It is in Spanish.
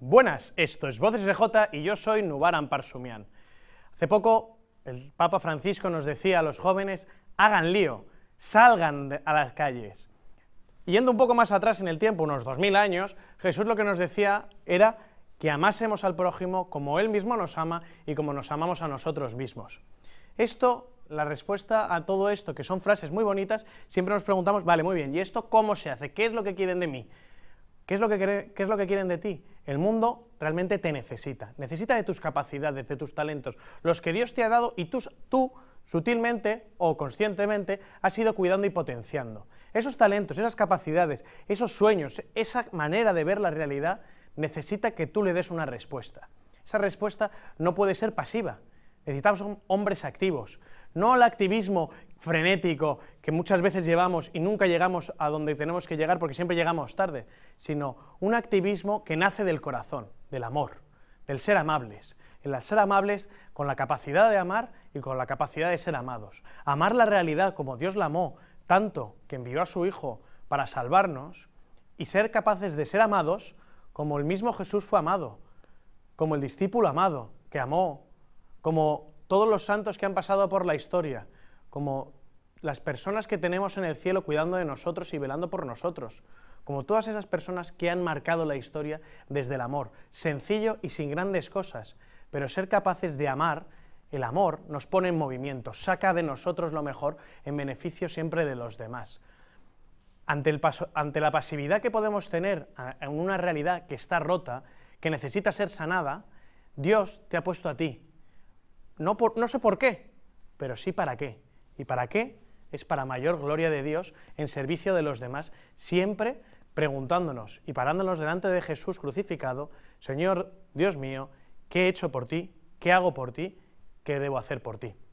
Buenas, esto es Voces J y yo soy Nubaran Parsumian. Hace poco el Papa Francisco nos decía a los jóvenes, hagan lío, salgan a las calles. Yendo un poco más atrás en el tiempo, unos 2000 años, Jesús lo que nos decía era que amásemos al prójimo como Él mismo nos ama y como nos amamos a nosotros mismos. Esto, la respuesta a todo esto, que son frases muy bonitas, siempre nos preguntamos, vale, muy bien, ¿y esto cómo se hace? ¿Qué es lo que quieren de mí? ¿Qué es, lo que es lo que quieren de ti? El mundo realmente te necesita. Necesita de tus capacidades, de tus talentos, los que Dios te ha dado y tú, tú sutilmente o conscientemente has ido cuidando y potenciando. Esos talentos, esas capacidades, esos sueños, esa manera de ver la realidad necesita que tú le des una respuesta. Esa respuesta no puede ser pasiva. Necesitamos hombres activos, no el activismo frenético que muchas veces llevamos y nunca llegamos a donde tenemos que llegar porque siempre llegamos tarde, sino un activismo que nace del corazón, del amor, del ser amables, el ser amables con la capacidad de amar y con la capacidad de ser amados. Amar la realidad como Dios la amó, tanto que envió a su Hijo para salvarnos, y ser capaces de ser amados como el mismo Jesús fue amado, como el discípulo amado que amó, como todos los santos que han pasado por la historia, como las personas que tenemos en el cielo cuidando de nosotros y velando por nosotros, como todas esas personas que han marcado la historia desde el amor, sencillo y sin grandes cosas, pero ser capaces de amar, el amor nos pone en movimiento, saca de nosotros lo mejor en beneficio siempre de los demás. Ante, el paso, ante la pasividad que podemos tener en una realidad que está rota, que necesita ser sanada, Dios te ha puesto a ti. No, no sé por qué, pero sí para qué. ¿Y para qué? es para mayor gloria de Dios en servicio de los demás, siempre preguntándonos y parándonos delante de Jesús crucificado, Señor Dios mío, ¿qué he hecho por ti? ¿Qué hago por ti? ¿Qué debo hacer por ti?